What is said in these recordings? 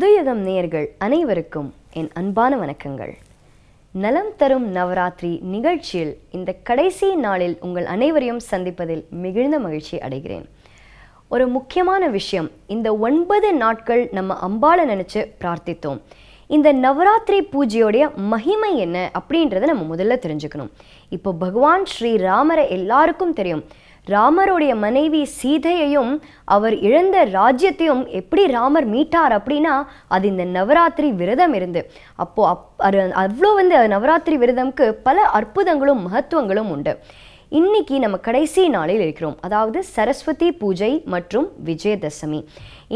புதையகம் நேயர்கள் அனைவருக்கும் என் அன்பான வணக்கங்கள் நலம் தரும் நவராத்திரி நிகழ்ச்சியில் இந்த கடைசி நாளில் உங்கள் அனைவரையும் சந்திப்பதில் மிகுந்த மகிழ்ச்சி அடைகிறேன் ஒரு முக்கியமான விஷயம் இந்த ஒன்பது நாட்கள் நம்ம அம்பாளை நினச்சி பிரார்த்தித்தோம் இந்த நவராத்திரி பூஜையோடைய மகிமை என்ன அப்படின்றத நம்ம முதல்ல தெரிஞ்சுக்கணும் இப்போ பகவான் ஸ்ரீ ராமரை எல்லாருக்கும் தெரியும் ராமருடைய மனைவி சீதையையும் அவர் இழந்த ராஜ்யத்தையும் எப்படி ராமர் மீட்டார் அப்படின்னா அது இந்த நவராத்திரி விரதம் இருந்து அப்போது அப் அவ்வளோ வந்து நவராத்திரி விரதம்க்கு பல அற்புதங்களும் மகத்துவங்களும் உண்டு இன்னைக்கு நம்ம கடைசி நாளில் இருக்கிறோம் அதாவது சரஸ்வதி பூஜை மற்றும் விஜயதசமி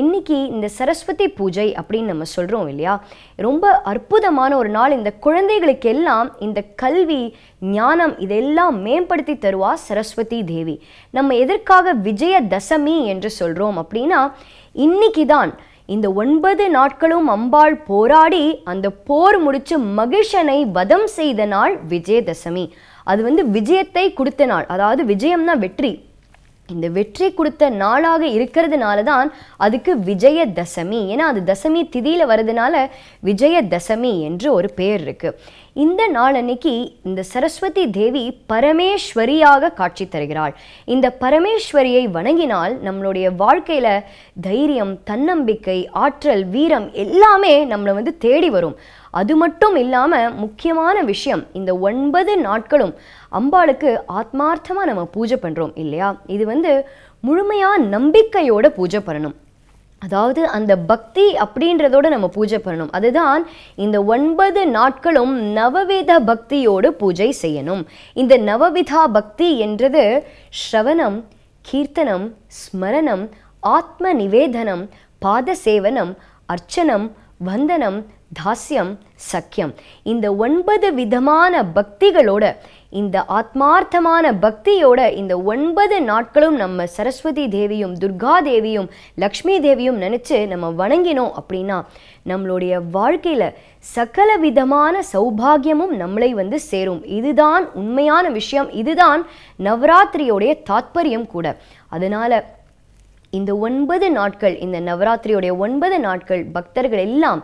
இன்னைக்கு இந்த சரஸ்வதி பூஜை அப்படின்னு நம்ம சொல்கிறோம் இல்லையா ரொம்ப அற்புதமான ஒரு நாள் இந்த குழந்தைகளுக்கு எல்லாம் இந்த கல்வி ஞானம் இதெல்லாம் மேம்படுத்தி தருவா சரஸ்வதி தேவி நம்ம எதற்காக விஜயதசமி என்று சொல்கிறோம் அப்படின்னா இன்னைக்கு தான் இந்த ஒன்பது நாட்களும் அம்பாள் போராடி அந்த போர் முடிச்சு மகிஷனை வதம் செய்த நாள் விஜயதசமி அது வந்து விஜயத்தை கொடுத்த நாள் அதாவது விஜயம்னா வெற்றி இந்த வெற்றி கொடுத்த நாளாக இருக்கிறதுனால தான் அதுக்கு விஜயதசமி ஏன்னா அது தசமி திதியில் வர்றதுனால விஜயதசமி என்று ஒரு பேர் இருக்குது இந்த நாள் அன்னைக்கு இந்த சரஸ்வதி தேவி பரமேஸ்வரியாக காட்சி தருகிறாள் இந்த பரமேஸ்வரியை வணங்கினால் நம்மளுடைய வாழ்க்கையில் தைரியம் தன்னம்பிக்கை ஆற்றல் வீரம் எல்லாமே நம்மளை வந்து தேடி வரும் அது மட்டும் இல்லாமல் முக்கியமான விஷயம் இந்த ஒன்பது நாட்களும் அம்பாளுக்கு ஆத்மார்த்தமாக நம்ம பூஜை பண்ணுறோம் இல்லையா இது வந்து முழுமையாக நம்பிக்கையோட பூஜை பண்ணணும் அதாவது அந்த பக்தி அப்படின்றதோட நம்ம பூஜை பண்ணணும் அதுதான் இந்த ஒன்பது நாட்களும் நவவித பக்தியோடு பூஜை செய்யணும் இந்த நவவிதா பக்தி என்றது ஸ்ரவணம் கீர்த்தனம் ஸ்மரணம் ஆத்ம நிவேதனம் பாத சேவனம் அர்ச்சனம் வந்தனம் தாஸ்யம் சக்கியம் இந்த ஒன்பது விதமான பக்திகளோட இந்த ஆத்மார்த்தமான பக்தியோட இந்த ஒன்பது நாட்களும் நம்ம சரஸ்வதி தேவியும் துர்கா தேவியும் லக்ஷ்மி தேவியும் நினச்சி நம்ம வணங்கினோம் அப்படின்னா நம்மளுடைய வாழ்க்கையில் சகல விதமான சௌபாகியமும் நம்மளை வந்து சேரும் இதுதான் உண்மையான விஷயம் இதுதான் நவராத்திரியோடைய தாத்பரியம் கூட அதனால் இந்த ஒன்பது நாட்கள் இந்த நவராத்திரியோடைய ஒன்பது நாட்கள் பக்தர்கள் எல்லாம்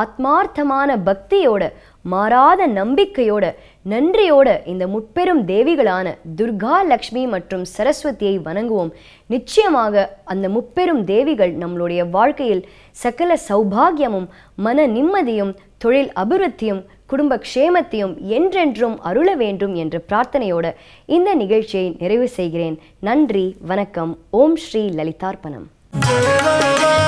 ஆத்மார்த்தமான பக்தியோட மாறாத நம்பிக்கையோட நன்றியோட இந்த முப்பெரும் தேவிகளான துர்கா லக்ஷ்மி மற்றும் சரஸ்வதியை வணங்குவோம் நிச்சயமாக அந்த முப்பெரும் தேவிகள் நம்மளுடைய வாழ்க்கையில் சகல சௌபாகியமும் மன நிம்மதியும் தொழில் அபிவிருத்தியும் குடும்ப க்ஷேமத்தையும் என்றென்றும் அருள வேண்டும் என்ற பிரார்த்தனையோட இந்த நிகழ்ச்சியை நிறைவு செய்கிறேன் நன்றி வணக்கம் ஓம் ஸ்ரீ லலிதார்பணம் Oh,